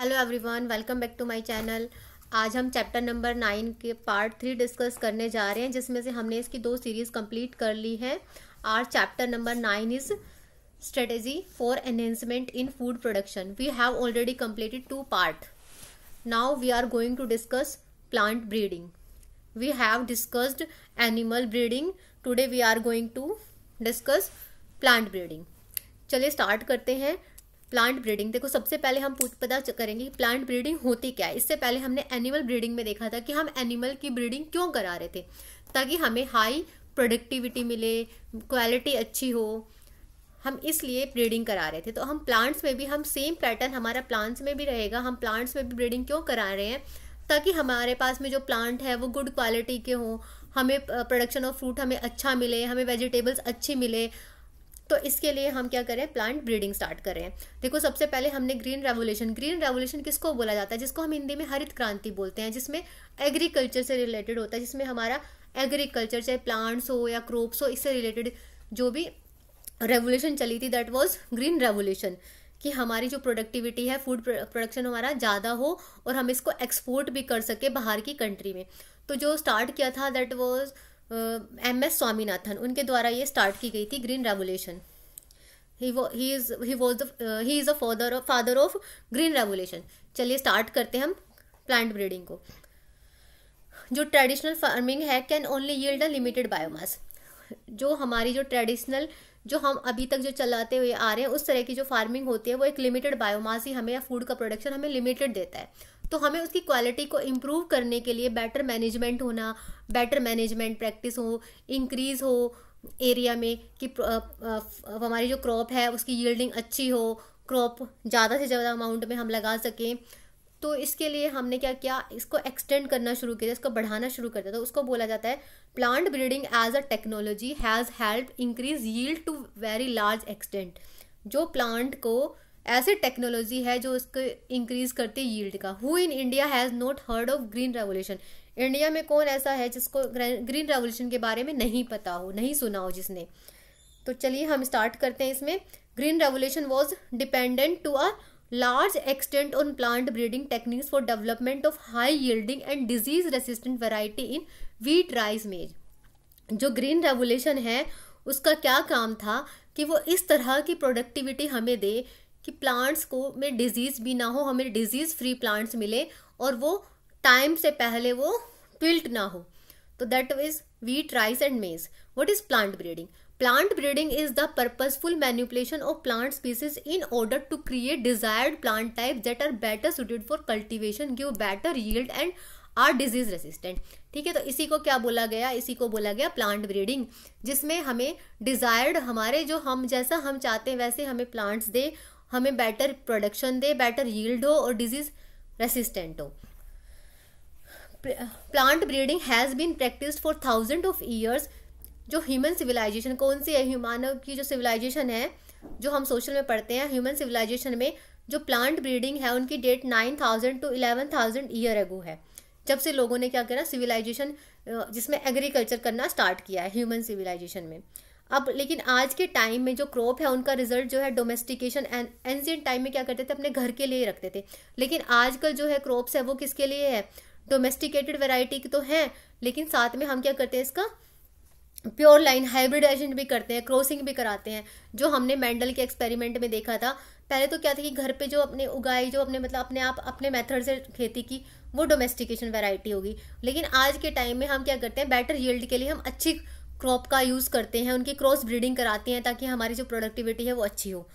Hello everyone welcome back to my channel आज हम chapter number nine के part three discuss करने जा रहे हैं जिसमें से हमने इसकी दो सीरीज कंप्लीट कर ली है our chapter number nine is strategy for enhancement in food production we have already completed two part now we are going to discuss plant breeding we have discussed animal breeding today we are going to discuss plant breeding चलिए start करते हैं plant breeding देखो सबसे पहले हम पता करेंगे कि प्लांट ब्रीडिंग होती क्या है इससे पहले हमने एनिमल ब्रीडिंग में देखा था कि हम एनिमल की ब्रीडिंग क्यों करा रहे थे ताकि हमें हाई प्रोडक्टिविटी मिले क्वालिटी अच्छी हो हम इसलिए ब्रीडिंग करा रहे थे तो हम प्लांट्स में भी हम सेम पैटर्न हमारा प्लांट्स में भी रहेगा हम प्लांट्स में भी ब्रीडिंग क्यों करा रहे हैं ताकि हमारे पास में जो प्लांट है वो गुड क्वालिटी के हों हमें प्रोडक्शन ऑफ फ्रूट हमें अच्छा मिले हमें वेजिटेबल्स अच्छी मिले तो इसके लिए हम क्या करें प्लांट ब्रीडिंग स्टार्ट करें देखो सबसे पहले हमने ग्रीन रेवोल्यूशन ग्रीन रेवोल्यूशन किसको बोला जाता है जिसको हम हिंदी में हरित क्रांति बोलते हैं जिसमें एग्रीकल्चर से रिलेटेड होता है जिसमें हमारा एग्रीकल्चर चाहे प्लांट्स हो या क्रॉप्स हो इससे रिलेटेड जो भी रेवोल्यूशन चली थी दैट वॉज ग्रीन रेवोल्यूशन कि हमारी जो प्रोडक्टिविटी है फूड प्रोडक्शन हमारा ज़्यादा हो और हम इसको एक्सपोर्ट भी कर सके बाहर की कंट्री में तो जो स्टार्ट किया था that was M S Swaminathan उनके द्वारा ये स्टार्ट की गई थी green revolution he he was he is a father father of green revolution चलिए स्टार्ट करते हैं हम प्लांट ब्रीडिंग को जो ट्रेडिशनल फार्मिंग है can only yield a limited biomass जो हमारी जो ट्रेडिशनल जो हम अभी तक जो चलाते हुए आ रहे हैं उस तरह की जो फार्मिंग होती है वो एक लिमिटेड बायोमास ही हमें या फूड का प्रोडक्शन हमें लिमिटेड देता है तो हमें उसकी क्वालिटी को इम्प्रूव करने के लिए बेटर मैनेजमेंट होना बेटर मैनेजमेंट प्रैक्टिस हो इंक्रीज़ हो एरिया में कि हमारी जो क्रॉप है उसकी यील्डिंग अच्छी हो क्रॉप ज़्यादा से ज़्यादा अमाउंट में हम लगा सकें तो इसके लिए हमने क्या किया इसको एक्सटेंड करना शुरू किया इसको बढ़ाना शुरू कर दिया तो उसको बोला जाता है plant breeding as a technology has help increase yield to very large extent जो प्लांट को ऐसी टेक्नोलॉजी है जो उसको इंक्रीज करते यील्ड का who in India has not heard of green revolution India में कौन ऐसा है जिसको ग्रीन रेवोल्यूशन के बारे में नहीं पता हो नहीं सुना हो जिसने तो चलिए हम स्टार्ट करते हैं इसमें green revolution was dependent to a large extent on plant breeding techniques for development of high yielding and disease resistant variety in wheat rice maize जो ग्रीन रेवोल्यूशन है उसका क्या काम था कि वो इस तरह की प्रोडक्टिविटी हमें दे कि प्लांट्स को में डिजीज़ भी ना हो हमें डिजीज़ फ्री प्लांट्स मिले और वो टाइम से पहले वो ट्विल्ट ना हो तो that is wheat rice and maize what is plant breeding plant breeding is the purposeful manipulation of plant species in order to create desired plant type that are better suited for cultivation give better yield and are disease resistant ठीक है तो इसी को क्या बोला गया इसी को बोला गया प्लांट ब्रीडिंग जिसमें हमें डिजायर्ड हमारे जो हम जैसा हम चाहते हैं वैसे हमें प्लांट्स दे हमें बेटर प्रोडक्शन दे बेटर यील्ड हो और डिजीज रेसिस्टेंट हो plant breeding has been practice for thousand of years जो ह्यूमन सिविलाइजेशन कौन सी है ह्यूमानव की जो सिविलाइजेशन है जो हम सोशल में पढ़ते हैं ह्यूमन सिविलाइजेशन में जो प्लांट ब्रीडिंग है उनकी date nine thousand to eleven thousand year ago है जब से लोगों ने क्या करा सिविलाइजेशन जिसमें एग्रीकल्चर करना स्टार्ट किया है ह्यूमन सिविलाइजेशन में अब लेकिन आज के टाइम में जो क्रॉप है उनका रिजल्ट जो है डोमेस्टिकेशन एंड एंशियंट टाइम में क्या करते थे अपने घर के लिए ही रखते थे लेकिन आजकल जो है क्रॉप्स है वो किसके लिए है डोमेस्टिकेटेड वेराइटी की तो है लेकिन साथ में हम क्या करते हैं इसका प्योर लाइन हाइब्रिडाइजेशन भी करते हैं क्रॉसिंग भी कराते हैं जो हमने मेंडल के एक्सपेरिमेंट में देखा था पहले तो क्या था कि घर पे जो अपने उगाई जो अपने मतलब अपने आप अपने मेथड से खेती की वो डोमेस्टिकेशन वैरायटी होगी लेकिन आज के टाइम में हम क्या करते हैं बेटर यील्ड के लिए हम अच्छी क्रॉप का यूज़ करते हैं उनकी क्रॉस ब्रीडिंग कराते हैं ताकि हमारी जो प्रोडक्टिविटी है वो अच्छी हो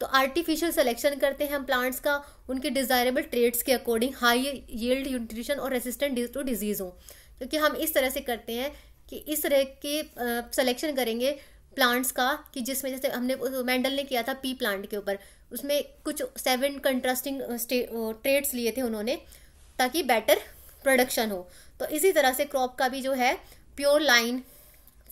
तो आर्टिफिशियल सिलेक्शन करते हैं हम प्लांट्स का उनके डिज़ायरेबल ट्रेड्स के अकॉर्डिंग हाई यील्ड न्यूट्रिशन और रेसिस्टेंट टू डिजीज़ हो क्योंकि हम इस तरह से करते हैं कि इस तरह के सिलेक्शन करेंगे प्लांट्स का कि जिसमें जैसे हमने मैंडल ने किया था पी प्लांट के ऊपर उसमें कुछ सेवन कंट्रास्टिंग ट्रेड्स लिए थे उन्होंने ताकि बेटर प्रोडक्शन हो तो इसी तरह से क्रॉप का भी जो है pure line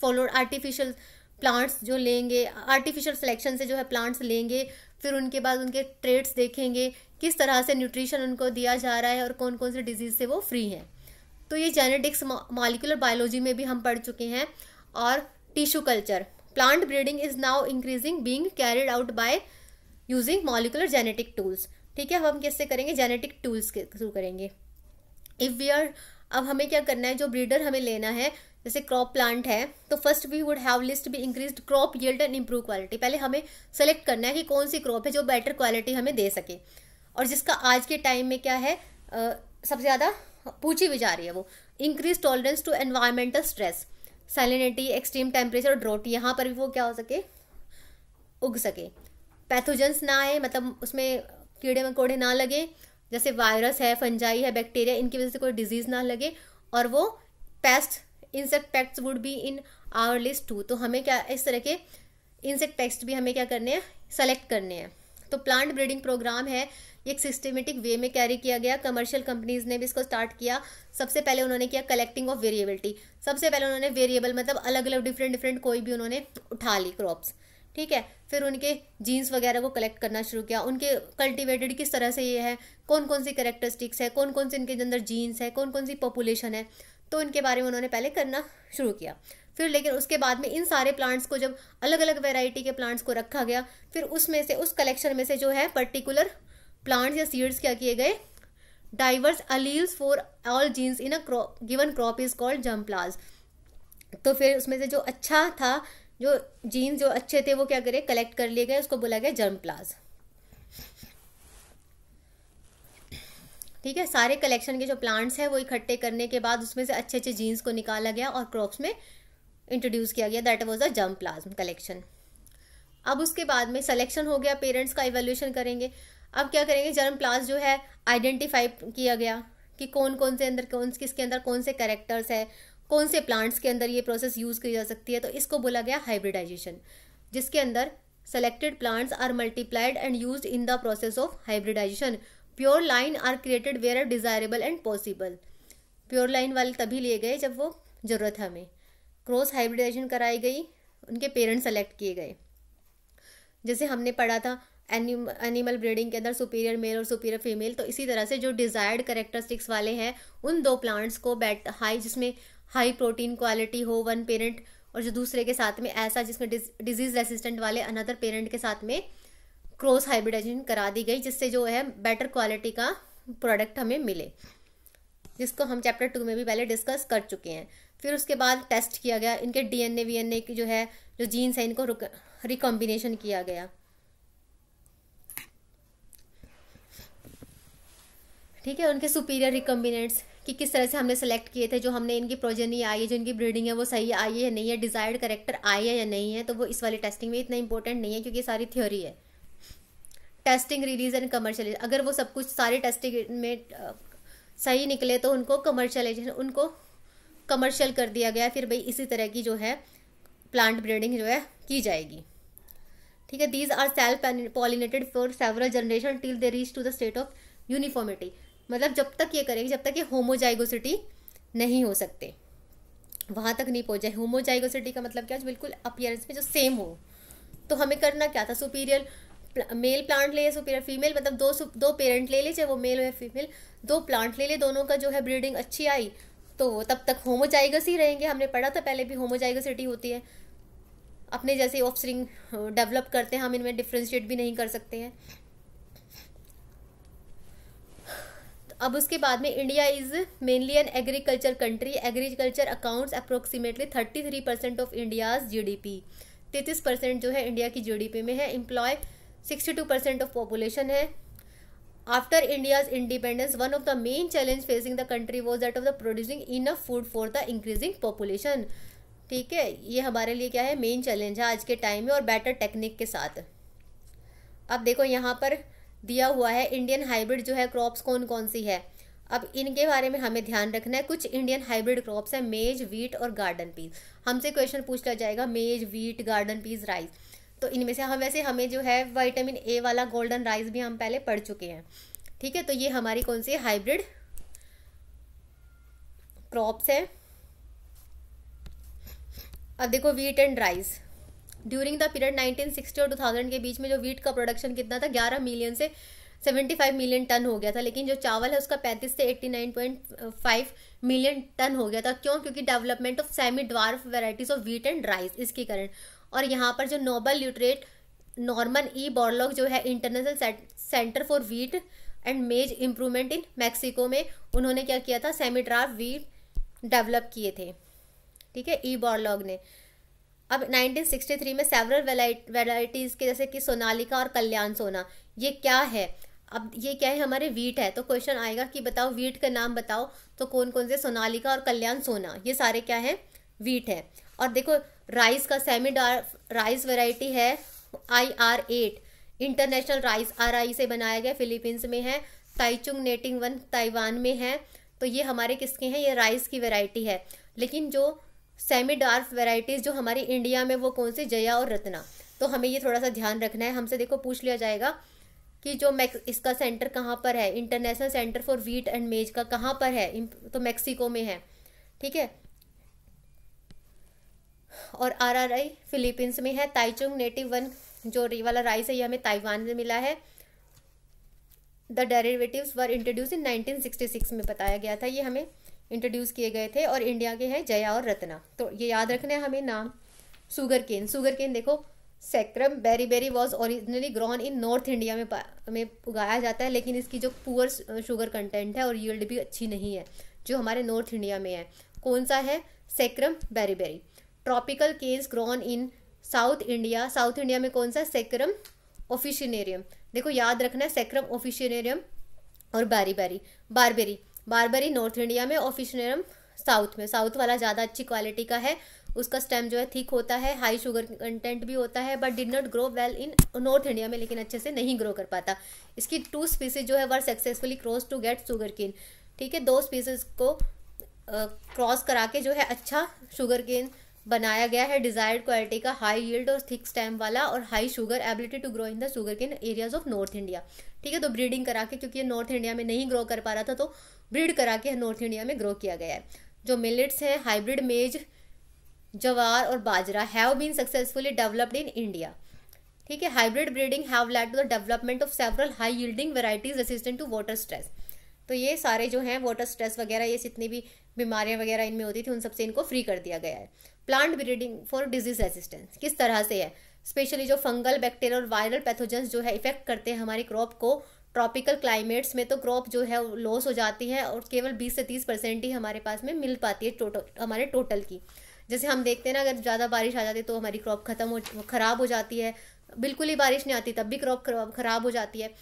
followed artificial plants जो लेंगे आर्टिफिशियल सिलेक्शन से जो है प्लांट्स लेंगे फिर उनके बाद उनके ट्रेड्स देखेंगे किस तरह से न्यूट्रिशन उनको दिया जा रहा है और कौन कौन से डिजीज़ से वो फ्री हैं तो ये जेनेटिक्स मालिकुलर बायोलॉजी में भी हम पढ़ चुके हैं और tissue culture plant breeding is now increasing being carried out by using molecular genetic tools ठीक है अब हम कैसे करेंगे जेनेटिक टूल्स के थ्रू करेंगे इफ़ वी आर अब हमें क्या करना है जो ब्रीडर हमें लेना है जैसे क्रॉप प्लांट है तो first we would have list भी increase crop yield and improve quality पहले हमें सेलेक्ट करना है कि कौन सी क्रॉप है जो बेटर क्वालिटी हमें दे सके और जिसका आज के टाइम में क्या है सबसे ज़्यादा पूछी भी जा रही है वो increase tolerance to environmental stress salinity extreme temperature और ड्रोट यहाँ पर भी वो क्या हो सके उग सके पैथोजेंस ना आए मतलब उसमें कीड़े मकोड़े ना लगे जैसे वायरस है फंजाई है बैक्टीरिया इनकी वजह से कोई डिजीज़ ना लगे और वो pest insect pact would be in our list too तो हमें क्या इस तरह के इंसेक्ट पैक्ट भी हमें क्या करने हैं सेलेक्ट करने हैं तो प्लांट ब्रीडिंग प्रोग्राम है एक सिस्टमेटिक वे में कैरी किया गया कमर्शियल कंपनीज ने भी इसको स्टार्ट किया सबसे पहले उन्होंने किया कलेक्टिंग ऑफ वेरिएबिलिटी सबसे पहले उन्होंने वेरिएबल मतलब अलग अलग डिफरेंट डिफरेंट कोई भी उन्होंने उठा ली क्रॉप्स ठीक है फिर उनके जीन्स वगैरह को कलेक्ट करना शुरू किया उनके कल्टिवेटेड किस तरह से ये है कौन कौन सी करेक्टरिस्टिक्स है कौन कौन से इनके अंदर जीन्स है कौन कौन सी पॉपुलेशन है तो इनके बारे में उन्होंने पहले करना शुरू किया फिर लेकिन उसके बाद में इन सारे प्लांट्स को जब अलग अलग वेराइटी के प्लांट्स को रखा गया फिर उसमें से उस कलेक्शन में से जो है पर्टिकुलर प्लांट्स या सीड्स क्या किए गए diverse alleles for all genes in a given crop is called plasm तो फिर उसमें से जो अच्छा था जो जीन्स जो अच्छे थे वो क्या करे कलेक्ट कर लिए गए उसको बोला गया जर्म प्लाज ठीक है सारे कलेक्शन के जो प्लांट्स हैं वो इकट्ठे करने के बाद उसमें से अच्छे अच्छे जीन्स को निकाला गया और क्रॉप्स में इंट्रोड्यूस किया गया दैट वॉज अ जम प्लाज्म कलेक्शन अब उसके बाद में सलेक्शन हो गया पेरेंट्स का इवेल्यूशन करेंगे अब क्या करेंगे जर्म प्लाज जो है आइडेंटिफाई किया गया कि कौन कौन से अंदर कौन किसके अंदर कौन से करेक्टर्स है कौन से प्लांट्स के अंदर ये प्रोसेस यूज़ की जा सकती है तो इसको बोला गया हाइब्रिडाइजेशन जिसके अंदर selected plants are multiplied and use in the process of hybridisation pure line are created where are desirable and possible pure line वाले तभी लिए गए जब वो ज़रूरत है हमें क्रॉस हाइब्रिडाइजेशन कराई गई उनके पेरेंट्स सेलेक्ट किए गए जैसे हमने पढ़ा था एनिम एनिमल ब्रीडिंग के अंदर सुपीरियर मेल और सुपीरियर फीमेल तो इसी तरह से जो डिज़ायर्ड करेक्टरिस्टिक्स वाले हैं उन दो प्लांट्स को बैट हाई जिसमें हाई प्रोटीन क्वालिटी हो वन पेरेंट और जो दूसरे के साथ में ऐसा जिसमें डिजीज़ रेसिस्टेंट वाले अनदर पेरेंट के साथ में क्रॉस हाइब्रिडाइजेशन करा दी गई जिससे जो है बेटर क्वालिटी का प्रोडक्ट हमें मिले जिसको हम चैप्टर टू में भी पहले डिस्कस कर चुके हैं फिर उसके बाद टेस्ट किया गया इनके डीएनए वीएनए की जो है जो जीन्स है इनको रिकॉम्बिनेशन किया गया ठीक है उनके सुपीरियर रिकॉम्बिनेट्स कि किस तरह से हमने सेलेक्ट किए थे जो हमने इनकी प्रोजेनी आई है जो इनकी ब्रीडिंग है वो सही आई है या नहीं है डिजायर्ड करेक्टर आई है या नहीं है तो वो इस वाली टेस्टिंग में इतना इंपॉर्टेंट नहीं है क्योंकि सारी थ्योरी है टेस्टिंग रिलीज एंड कमर्शलाइजेशन अगर वो सब कुछ सारे टेस्टिंग में सही निकले तो उनको कमर्शलाइजेशन उनको कमर्शियल कर दिया गया फिर भाई इसी तरह की जो है प्लांट ब्रीडिंग जो है की जाएगी ठीक है these are self pollinated for several generation till they reach to the state of uniformity मतलब जब तक ये करेगी जब तक ये होमोजाइगोसिटी नहीं हो सकते वहाँ तक नहीं पहुँच होमोजाइगोसिटी का मतलब क्या बिल्कुल अपियरेंस में जो सेम हो तो हमें करना क्या था सुपीरियर मेल प्लांट ले सुपीरियर फीमेल मतलब दो दो पेरेंट ले ले चाहे वो मेल हो या फीमेल दो प्लांट ले ले दोनों का जो है ब्रीडिंग अच्छी आई तो तब तक होमोजाइगस ही रहेंगे हमने पढ़ा था पहले भी होमोजाइगसिटी होती है अपने जैसे ऑफस्प्रिंग डेवलप करते हैं हम इनमें डिफ्रेंशिएट भी नहीं कर सकते हैं अब उसके बाद में India is mainly an agriculture country agriculture accounts approximately thirty three percent of India's GDP तैतीस परसेंट जो है इंडिया की जीडीपी में है employ sixty two percent of population है after India's independence one of the main challenge facing the country was that of the producing enough food for the increasing population ठीक है ये हमारे लिए क्या है मेन चैलेंज है आज के टाइम में और बेटर टेक्निक के साथ अब देखो यहाँ पर दिया हुआ है इंडियन हाइब्रिड जो है क्रॉप्स कौन कौन सी है अब इनके बारे में हमें ध्यान रखना है कुछ इंडियन हाइब्रिड क्रॉप्स हैं मेज वीट और गार्डन पीस हमसे क्वेश्चन पूछ जाएगा मेज वीट गार्डन पीस राइस तो इनमें से हम वैसे हमें जो है वाइटामिन ए वाला गोल्डन राइस भी हम पहले पढ़ चुके हैं ठीक है तो ये हमारी कौन सी हाइब्रिड क्रॉप्स है अब देखो wheat and rice during the period 1960 और 2000 के बीच में जो वीट का प्रोडक्शन कितना था 11 मिलियन से 75 मिलियन टन हो गया था लेकिन जो चावल है उसका 35 से 89.5 मिलियन टन हो गया था क्यों क्योंकि development of semi dwarf varieties of wheat and rice इसके कारण और यहाँ पर जो Nobel laureate Norman E Borlaug जो है international centre for wheat and maize improvement in Mexico में उन्होंने क्या किया था सेमीड्राफ वीट डेवलप किए थे ठीक है ई e. बॉर्लॉग ने अब 1963 में सेवरल वेराइटीज़ के जैसे कि सोनालिका और कल्याण सोना ये क्या है अब ये क्या है हमारे वीट है तो क्वेश्चन आएगा कि बताओ वीट का नाम बताओ तो कौन कौन से सोनालिका और कल्याण सोना ये सारे क्या है वीट है और देखो राइस का सेमी राइस वेराइटी है I R eight international rice R I से बनाया गया फिलीपींस में है ताइचुंग नेटिंग वन ताइवान में है तो ये हमारे किसके हैं ये राइस की वेराइटी है लेकिन जो सेमी डार्फ वेराइटीज़ जो हमारी इंडिया में वो कौन सी जया और रत्ना तो हमें ये थोड़ा सा ध्यान रखना है हमसे देखो पूछ लिया जाएगा कि जो मैक् इसका सेंटर कहाँ पर है international centre for wheat and maize का कहाँ पर है तो मैक्सिको में है ठीक है और आर आर आई फिलीपींस में है ताइचुंग नेटिव वन जो वाला राइस है ये हमें ताइवान में मिला है the derivative were introduced in 1966 में बताया गया था ये हमें इंट्रोड्यूस किए गए थे और इंडिया के हैं जया और रत्ना तो ये याद रखना है हमें नाम सुगर केन सुगर केन देखो saccharum barberi barberi was originally grown in North India में में उगाया जाता है लेकिन इसकी जो पुअर शुगर कंटेंट है और यील्ड भी अच्छी नहीं है जो हमारे नॉर्थ इंडिया में है कौन सा है saccharum barberi barberi tropical canes grown in South India South India में कौन सा सेक्रम ऑफिशिनेरियम देखो याद रखना है सेक्रम ऑफिशिनेरियम और बारी बारी बारबेरी बारबेरी नॉर्थ इंडिया में ऑफिशिनेरियम साउथ में साउथ वाला ज़्यादा अच्छी क्वालिटी का है उसका स्टेम जो है थिक होता है हाई शुगर कंटेंट भी होता है but did not grow well in North India में लेकिन अच्छे से नहीं ग्रो कर पाता इसकी टू स्पीसीज जो है were successfully cross to get sugar cane ठीक है दो स्पीसीज को क्रॉस uh, करा के जो है अच्छा शुगर केन बनाया गया है डिजायर्ड क्वालिटी का हाई यील्ड और थिक स्टेम वाला और high sugar ability to grow in the sugar के एरियाज ऑफ नॉर्थ इंडिया ठीक है तो ब्रीडिंग करा के क्योंकि ये नॉर्थ इंडिया में नहीं ग्रो कर पा रहा था तो ब्रीड करा के नॉर्थ इंडिया में ग्रो किया गया है जो मिलेट्स हैं हाइब्रिड मेज जवार और bajra have been successfully developed in India ठीक है hybrid breeding have led to the development of several high yielding varieties resistant to water stress तो ये सारे जो हैं वाटर स्ट्रेस वगैरह ये जितनी भी बीमारियां वगैरह इनमें होती थी उन सबसे इनको फ्री कर दिया गया है plant breeding for disease resistance किस तरह से है स्पेशली जो फंगल बैक्टीरिया और वायरल पैथोजेंस जो है इफेक्ट करते हैं हमारी क्रॉप को ट्रॉपिकल क्लाइमेट्स में तो क्रॉप जो है लॉस हो जाती है और केवल 20 से 30 परसेंट ही हमारे पास में मिल पाती है टोटल हमारे टोटल की जैसे हम देखते हैं ना अगर ज़्यादा बारिश आ जाती है तो हमारी क्रॉप खत्म हो ख़राब हो जाती है बिल्कुल ही बारिश नहीं आती तब भी क्रॉप खराब हो जाती है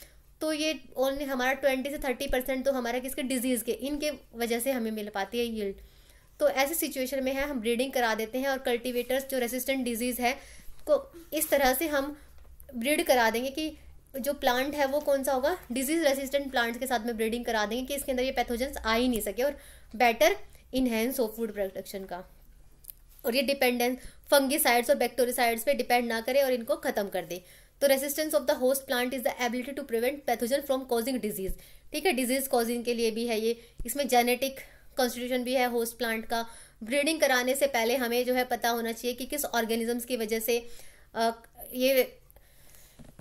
तो ये ओनली हमारा ट्वेंटी से थर्टी परसेंट तो हमारा किसके डिजीज़ के इनके वजह से हमें मिल पाती है यील्ड तो ऐसे सिचुएशन में है हम ब्रीडिंग करा देते हैं और कल्टीवेटर्स जो रेसिस्टेंट डिजीज़ है को इस तरह से हम ब्रीड करा देंगे कि जो प्लांट है वो कौन सा होगा डिजीज़ रेसिस्टेंट प्लांट्स के साथ में ब्रीडिंग करा देंगे कि इसके अंदर ये पैथोजेंस आ ही नहीं सके और बेटर इन्हेंस हो फूड प्रोडक्शन का और ये डिपेंडेंस फंगिसाइड्स और बैक्टोरिसाइड्स पे डिपेंड ना करे और इनको ख़त्म कर दे तो resistance of the host plant is the ability to prevent pathogen from causing disease ठीक है डिजीज कॉजिंग के लिए भी है ये इसमें जेनेटिक कॉन्स्टिट्यूशन भी है होस्ट प्लांट का ब्रीडिंग कराने से पहले हमें जो है पता होना चाहिए कि किस ऑर्गेनिजम्स की वजह से आ, ये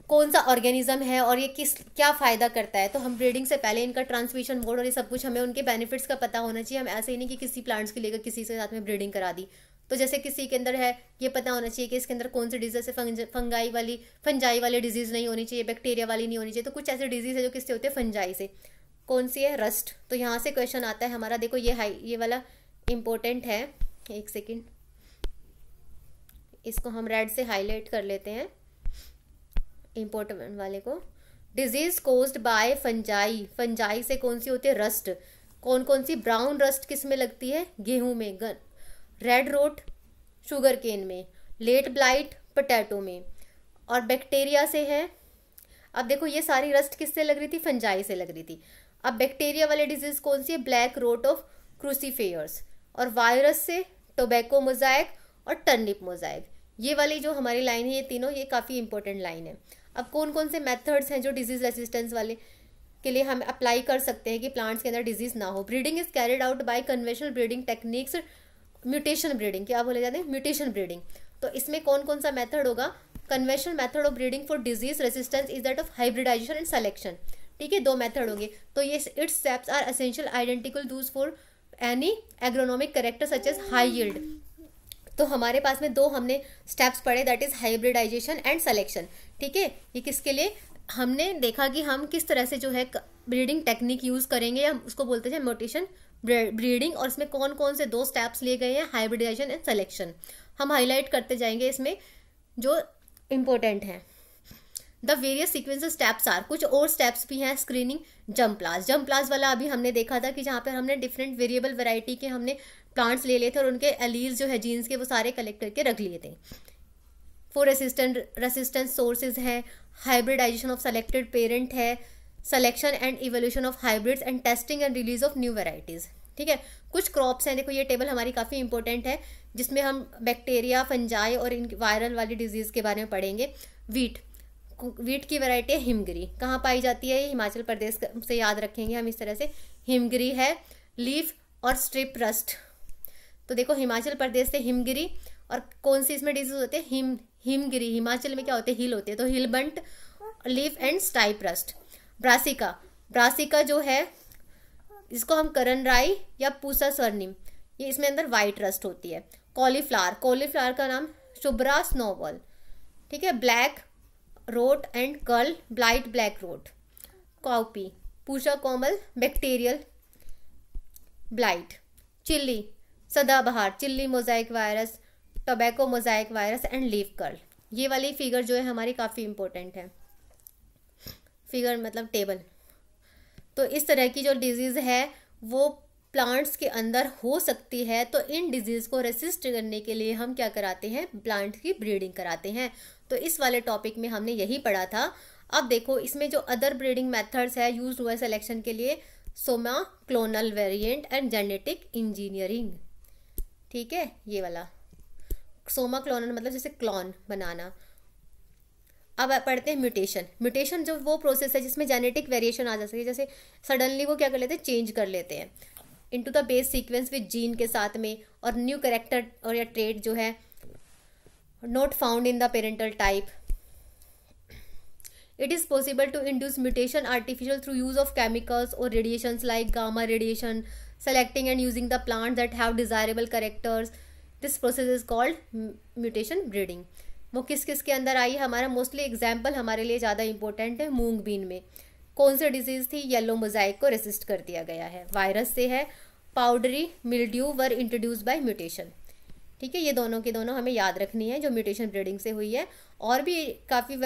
कौन सा ऑर्गेनिज्म है और ये किस क्या फ़ायदा करता है तो हम ब्रीडिंग से पहले इनका ट्रांसमिशन मोड और ये सब कुछ हमें उनके बेनिफिट्स का पता होना चाहिए हम ऐसे ही नहीं कि किसी प्लांट्स के लेकर किसी के साथ में ब्रीडिंग करा दी तो जैसे किसी के अंदर है ये पता होना चाहिए कि इसके अंदर कौन सी डिजीज है फंज फंगाई वाली फंजाई वाली डिजीज़ नहीं होनी चाहिए बैक्टीरिया वाली नहीं होनी चाहिए तो कुछ ऐसे डिजीज़ है जो किससे होते हैं फंजाई से कौन सी है रस्ट तो यहाँ से क्वेश्चन आता है हमारा देखो ये हाई ये वाला इम्पोर्टेंट है एक सेकेंड इसको हम रेड से हाईलाइट कर लेते हैं इम्पोर्टेंट वाले को disease caused by fungi fungi से कौन सी होती है रस्ट कौन कौन सी ब्राउन रस्ट किस में लगती है गेहूं में रेड रोट शुगर केन में लेट ब्लाइट पटैटो में और बैक्टीरिया से है अब देखो ये सारी रस्ट किससे लग रही थी फंजाई से लग रही थी अब बैक्टीरिया वाली डिजीज कौन सी है ब्लैक रोट ऑफ क्रूसीफेयर्स और वायरस से टोबैको मोजाइक और टर्निप मोजाइक ये वाली जो हमारी लाइन है ये तीनों ये काफ़ी इंपॉर्टेंट लाइन है अब कौन कौन से मेथड्स हैं जो डिजीज रेजिस्टेंस वाले के लिए हम अप्लाई कर सकते हैं कि प्लांट्स के अंदर डिजीज ना हो breeding is carried out by conventional breeding techniques mutation breeding क्या बोले जाते हैं म्यूटेशन ब्रीडिंग तो इसमें कौन कौन सा मेथड होगा conventional method of breeding for disease resistance is that of hybridisation and selection ठीक है दो मेथड होंगे तो ये its steps are essential identical those for any agronomic character such as high yield तो हमारे पास में दो हमने स्टेप्स पढ़े that is hybridisation and selection ठीक है ये किसके लिए हमने देखा कि हम किस तरह से जो है ब्रीडिंग टेक्निक यूज़ करेंगे या उसको बोलते हैं म्यूटेशन ब्रीडिंग और इसमें कौन कौन से दो स्टेप्स लिए गए हैं हाइब्रिडाइजेशन एंड सिलेक्शन हम हाईलाइट करते जाएंगे इसमें जो इम्पोर्टेंट हैं the various sequence steps are कुछ और स्टेप्स भी हैं स्क्रीनिंग जम्प प्लास प्लास वाला अभी हमने देखा था कि जहाँ पर हमने डिफरेंट वेरिएबल वेराइटी के हमने प्लांट्स ले लिए थे और उनके एलील जो है जीन्स के वो सारे कलेक्ट करके रख लिए थे फोर रेसिस्टेंट रेसिस्टेंस सोर्सेज हैं हाइब्रिडाइजेशन ऑफ सेलेक्टेड पेरेंट है selection and evolution of hybrids and testing and release of new varieties ठीक है कुछ क्रॉप्स हैं देखो ये टेबल हमारी काफ़ी इंपॉर्टेंट है जिसमें हम बैक्टीरिया फंजाई और इन वायरल वाली डिजीज़ के बारे में पढ़ेंगे वीट वीट की वैरायटी है हिमगिरी कहाँ पाई जाती है ये हिमाचल प्रदेश से याद रखेंगे हम इस तरह से हिमगिरी है लीफ और स्ट्रिप रस्ट तो देखो हिमाचल प्रदेश से हिमगिरी और कौन सी इसमें डिजीज होते हैं हिम हिमगिरी हिमाचल में क्या होते हैं हिल होते हैं तो hill bunt leaf and stripe rust brassica brassica जो है इसको हम करण राई या पूसा स्वर्णिम ये इसमें अंदर वाइट रस्ट होती है कॉलीफ्लावर कॉलीफ्लावर का नाम शुभ्रा स्नोबॉल ठीक है black rot and curl blight black rot cowpea Pusa Komal bacterial blight chilli Sadabahar chilli mosaic virus tobacco mosaic virus and leaf curl ये वाली फिगर जो है हमारी काफ़ी इंपॉर्टेंट है फिगर मतलब टेबल तो इस तरह की जो डिजीज़ है वो प्लांट्स के अंदर हो सकती है तो इन डिजीज़ को रेसिस्ट करने के लिए हम क्या कराते हैं प्लांट की ब्रीडिंग कराते हैं तो इस वाले टॉपिक में हमने यही पढ़ा था अब देखो इसमें जो अदर ब्रीडिंग मेथड्स है यूज हुए सिलेक्शन के लिए soma clonal variant and genetic engineering ठीक है ये वाला सोमा क्लोनल मतलब जैसे क्लॉन बनाना अब पढ़ते हैं म्यूटेशन म्यूटेशन जो वो प्रोसेस है जिसमें जेनेटिक वेरिएशन आ जा सके जैसे सडनली वो क्या कर लेते हैं चेंज कर लेते हैं into the base sequence with gene के साथ में और न्यू करेक्टर और या ट्रेड जो है not found in the parental type it is possible to induce mutation artificial through use of chemicals और radiation like gamma radiation selecting and using the plant that have desirable characters this process is called mutation breeding वो किस किस के अंदर आई है हमारा mostly example हमारे लिए ज़्यादा इंपॉर्टेंट है मूंग बीन में कौन सा डिजीज़ थी येलो मोजाइक को रेसिस्ट कर दिया गया है वायरस से है powdery mildew were introduce by mutation ठीक है ये दोनों के दोनों हमें याद रखनी है जो म्यूटेशन ब्रीडिंग से हुई है और भी काफ़ी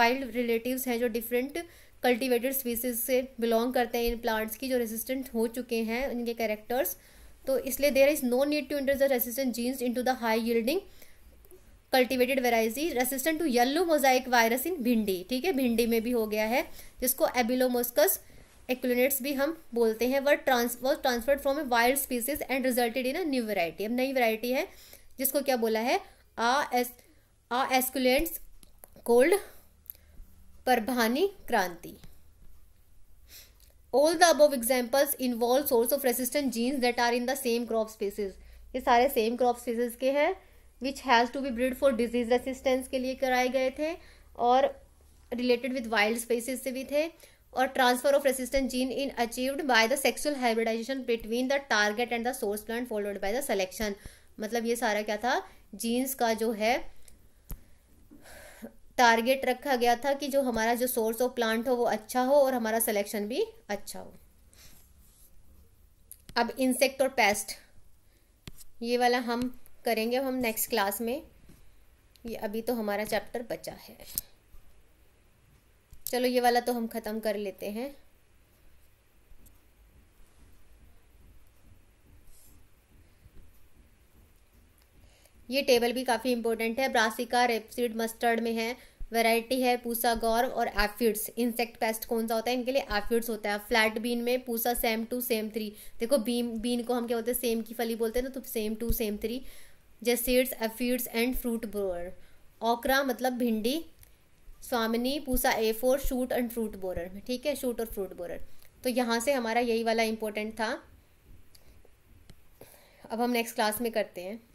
वाइल्ड रिलेटिव्स हैं जो डिफरेंट कल्टिवेटेड स्पीसीज से बिलोंग करते हैं इन प्लांट्स की जो रेजिस्टेंट हो चुके हैं इनके कैरेक्टर्स तो इसलिए there is no need to enter the resistant genes into the high yielding cultivated variety resistant to yellow mosaic virus in bhindi ठीक है भिंडी में भी हो गया है जिसको एबिलोमोस्कस एक्ट्स भी हम बोलते हैं were trans was transferred from a wild species and resulted in a new variety अब नई वेराइटी है जिसको क्या बोला है आ S uh एस्कुलेंट्स called Parbhani Kranti all the above examples involve source of resistant genes that are in the same crop species ये सारे same crop species के हैं which has to be bred for disease resistance के लिए कराए गए थे और रिलेटेड विद वाइल्ड स्पेसिस से भी थे और transfer of resistant gene in achieved by the sexual hybridisation between the target and the source plant followed by the selection मतलब ये सारा क्या था जीन्स का जो है टारगेट रखा गया था कि जो हमारा जो सोर्स ऑफ प्लांट हो वो अच्छा हो और हमारा सिलेक्शन भी अच्छा हो अब इंसेक्ट और पेस्ट ये वाला हम करेंगे हम नेक्स्ट क्लास में ये अभी तो हमारा चैप्टर बचा है चलो ये वाला तो हम ख़त्म कर लेते हैं ये टेबल भी काफ़ी इंपॉर्टेंट है ब्रासिका रेपसीड मस्टर्ड में है वैरायटी है पूसा गौर और एफिड्स इंसेक्ट पेस्ट कौन सा होता है इनके लिए एफिड्स होता है फ्लैट बीन में पूसा सेम टू सेम थ्री देखो बीन बीन को हम क्या बोलते हैं सेम की फली बोलते हैं ना तो Sem two Sem three jassids aphids and fruit borer okra मतलब भिंडी Swamini Pusa A four shoot and fruit borer ठीक है शूट और फ्रूट बोरर तो यहाँ से हमारा यही वाला इम्पोर्टेंट था अब हम नेक्स्ट क्लास में करते हैं